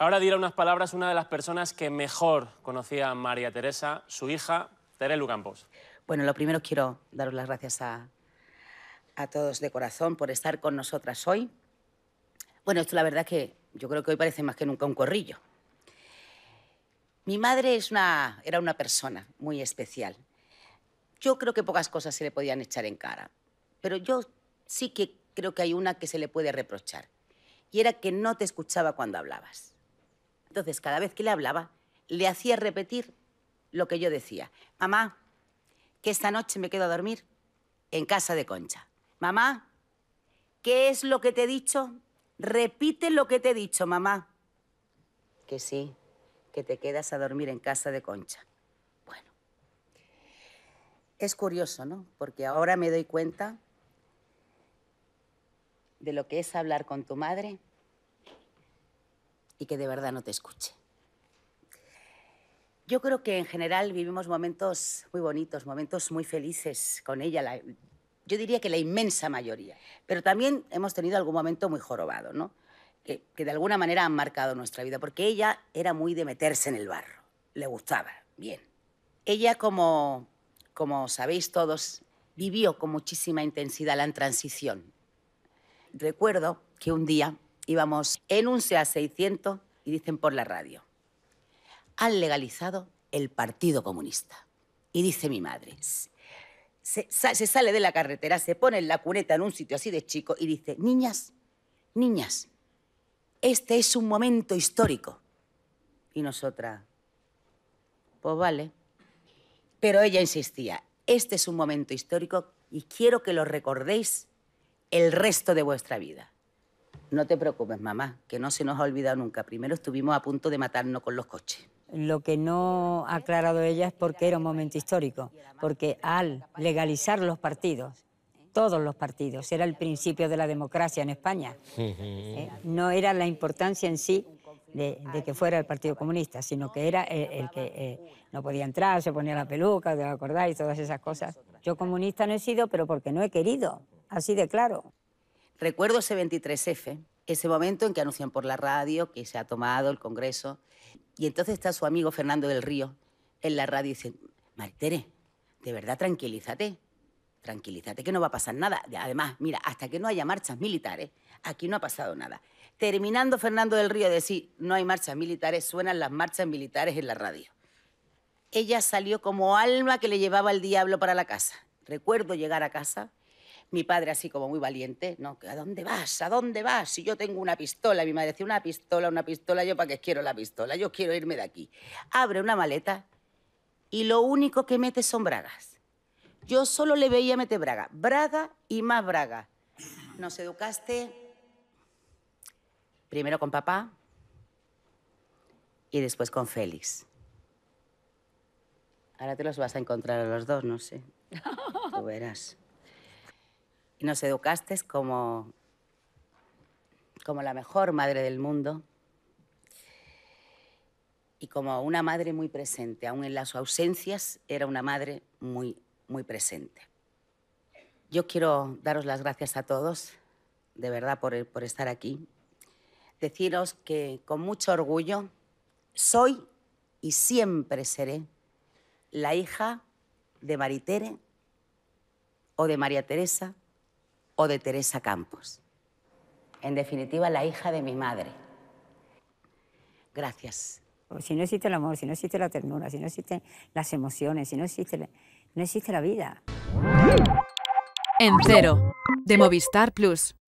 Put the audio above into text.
Ahora dirá unas palabras una de las personas que mejor conocía a María Teresa, su hija, Terelu Campos. Bueno, lo primero quiero daros las gracias a, todos de corazón por estar con nosotras hoy. Bueno, esto la verdad que yo creo que hoy parece más que nunca un corrillo. Mi madre es una, era una persona muy especial. Yo creo que pocas cosas se le podían echar en cara, pero yo sí que creo que hay una que se le puede reprochar, y era que no te escuchaba cuando hablabas. Entonces, cada vez que le hablaba, le hacía repetir lo que yo decía. Mamá, que esta noche me quedo a dormir en casa de Concha. Mamá, ¿qué es lo que te he dicho? Repite lo que te he dicho, mamá. Que sí, que te quedas a dormir en casa de Concha. Bueno, es curioso, ¿no? Porque ahora me doy cuenta de lo que es hablar con tu madre y que de verdad no te escuche. Yo creo que en general vivimos momentos muy bonitos, momentos muy felices con ella. yo diría que la inmensa mayoría. Pero también hemos tenido algún momento muy jorobado, ¿no? Que, que, de alguna manera han marcado nuestra vida, porque ella era muy de meterse en el barro. Le gustaba, bien. Ella, como, como sabéis todos, vivió con muchísima intensidad la transición. Recuerdo que un día Íbamos en un SEA 600 y dicen por la radio, han legalizado el Partido Comunista. Y dice mi madre, se, se, sale de la carretera, se pone en la cuneta en un sitio así de chico y dice, niñas, niñas, este es un momento histórico. Y nosotras, pues vale. Pero ella insistía, este es un momento histórico y quiero que lo recordéis el resto de vuestra vida. No te preocupes, mamá, que no se nos ha olvidado nunca. Primero estuvimos a punto de matarnos con los coches. Lo que no ha aclarado ella es porque era un momento histórico, porque al legalizar los partidos, todos los partidos, era el principio de la democracia en España. Eh, no era la importancia en sí de, que fuera el Partido Comunista, sino que era eh, el, que eh, no podía entrar, se ponía la peluca, acordar y Todas esas cosas. Yo comunista no he sido, pero porque no he querido, así de claro. Recuerdo ese 23F, ese momento en que anuncian por la radio que se ha tomado el Congreso. Y entonces está su amigo Fernando del Río en la radio y dice, Maritere, de verdad tranquilízate, tranquilízate que no va a pasar nada. Además, mira, hasta que no haya marchas militares, aquí no ha pasado nada. Terminando Fernando del Río de decir, no hay marchas militares, suenan las marchas militares en la radio. Ella salió como alma que le llevaba el diablo para la casa. Recuerdo llegar a casa mi padre así como muy valiente, ¿no? ¿A dónde vas? ¿A dónde vas? Si yo tengo una pistola, y mi madre decía, una pistola, una pistola, yo para qué quiero la pistola, yo quiero irme de aquí. Abre una maleta y lo único que mete son bragas. Yo solo le veía meter braga, braga y más braga. Nos educaste primero con papá y después con Félix. Ahora te los vas a encontrar a los dos, no sé. Tú verás y nos educaste como, como la mejor madre del mundo y como una madre muy presente. Aún en las ausencias era una madre muy, muy presente. Yo quiero daros las gracias a todos, de verdad, por, por estar aquí. Deciros que con mucho orgullo soy y siempre seré la hija de Maritere o de María Teresa o de Teresa Campos. En definitiva, la hija de mi madre. Gracias. Si no existe el amor, si no existe la ternura, si no existen las emociones, si no existe no existe la vida. En cero, de Movistar Plus.